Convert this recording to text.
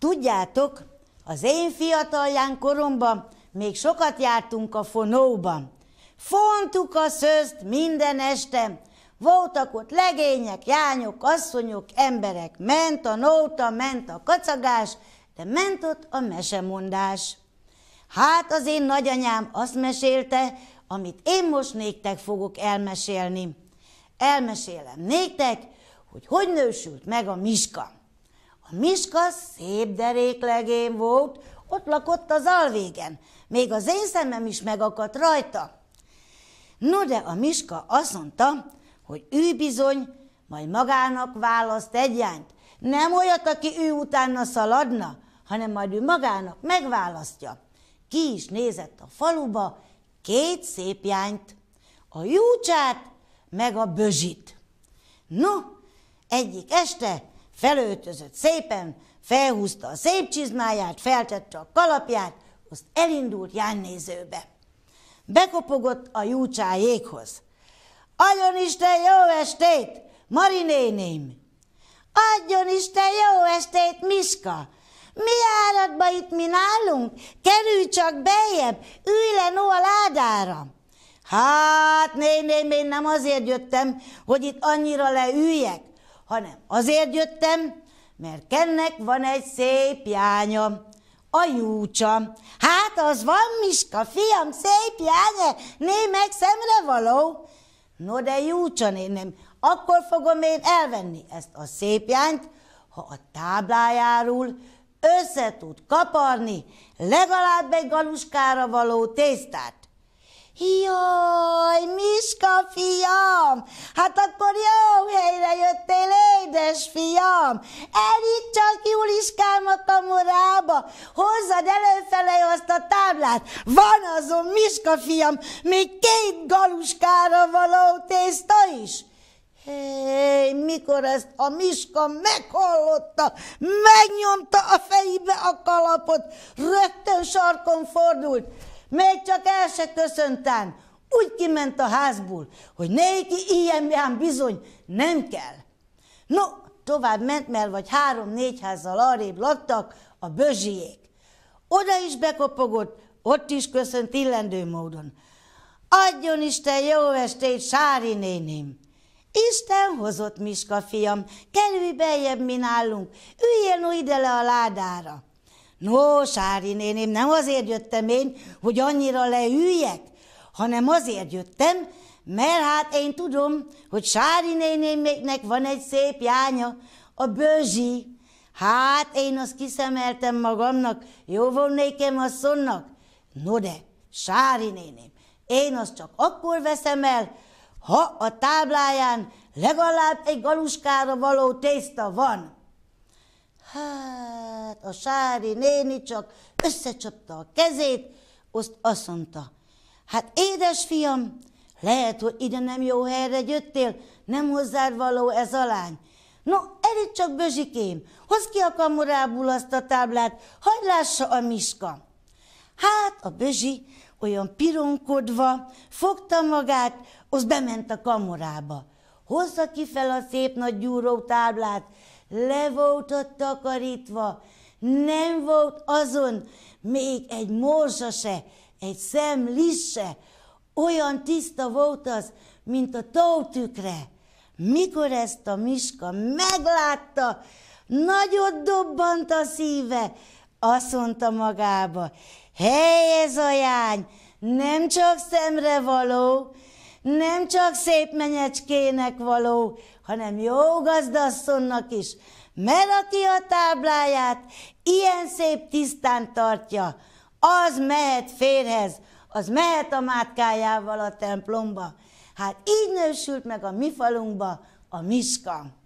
Tudjátok, az én fiatalján koromban még sokat jártunk a fonóban. Fontuk a szözt minden este, voltak ott legények, jányok, asszonyok, emberek, ment a nóta, ment a kacagás, de ment ott a mesemondás. Hát az én nagyanyám azt mesélte, amit én most néktek fogok elmesélni. Elmesélem néktek, hogy hogy nősült meg a miska. A Miska szép deréklegény volt, ott lakott az alvégen, még az én szemem is megakadt rajta. No de a Miska azt mondta, hogy ő bizony majd magának választ egyányt. Nem olyat, aki ő utána szaladna, hanem majd ő magának megválasztja. Ki is nézett a faluba két szép jányt, a Júcsát meg a Bözsit. No, egyik este felöltözött szépen, felhúzta a szép csizmáját, feltette a kalapját, azt elindult jánnézőbe. Bekopogott a júcsájékhoz. Adjon Isten jó estét, Mari néném! Adjon Isten jó estét, Miska! Mi áradba itt mi nálunk? Kerülj csak bejebb, ülj le no a ládára! Hát, néném, én nem azért jöttem, hogy itt annyira leüljek hanem azért jöttem, mert Kennek van egy szép jánya, a júcsa. Hát az van, Miska, fiam, szép jánya, némek szemre való. No de júcsa nénem, akkor fogom én elvenni ezt a szép jányt, ha a táblájáról össze tud kaparni legalább egy galuskára való tésztát. Jaj, mi fiam. Hát akkor jó helyre jöttél, édes fiam. Erít csak Juliskámat a morába, hozzad előfele azt a táblát. Van azon, Miska fiam, még két galuskára való tészta is. Hé, mikor ezt a miska meghallotta, megnyomta a fejébe a kalapot, rögtön sarkon fordult, még csak el se köszöntem. Úgy kiment a házból, hogy neki ilyen bizony nem kell. No, tovább ment, mert vagy három-négy házzal arrébb laktak a bözsiék. Oda is bekopogott, ott is köszönt illendő módon. Adjon Isten jó estét, Sári néném! Isten hozott, Miska fiam, kerülj beljebb, mi nálunk, üljél no ide le a ládára. No, Sári néném, nem azért jöttem én, hogy annyira leüljek, hanem azért jöttem, mert hát én tudom, hogy Sári nénémnek van egy szép jánya, a Bözsi. Hát én azt kiszemeltem magamnak, jó volt nékem szonnak. No de, Sári néném, én azt csak akkor veszem el, ha a tábláján legalább egy galuskára való tészta van. Hát a Sári néni csak összecsapta a kezét, azt azt mondta, Hát édes fiam, lehet, hogy ide nem jó helyre jöttél, nem hozzád való ez a lány. No, erid csak bözsikém, hozd ki a kamurából azt a táblát, hagyd lássa a miska. Hát a bözsi olyan pironkodva fogta magát, az bement a kamurába. Hozza ki fel a szép nagy gyúró táblát, le volt ott takarítva, nem volt azon még egy morzsa se, egy szem lisse, olyan tiszta volt az, mint a tótükre. Mikor ezt a miska meglátta, nagyot dobbant a szíve, azt mondta magába, hely ez a jány, nem csak szemre való, nem csak szép menyecskének való, hanem jó gazdasszonnak is, mert aki a tábláját ilyen szép tisztán tartja, az mehet férhez, az mehet a mátkájával a templomba. Hát így nősült meg a mi falunkba a miskam.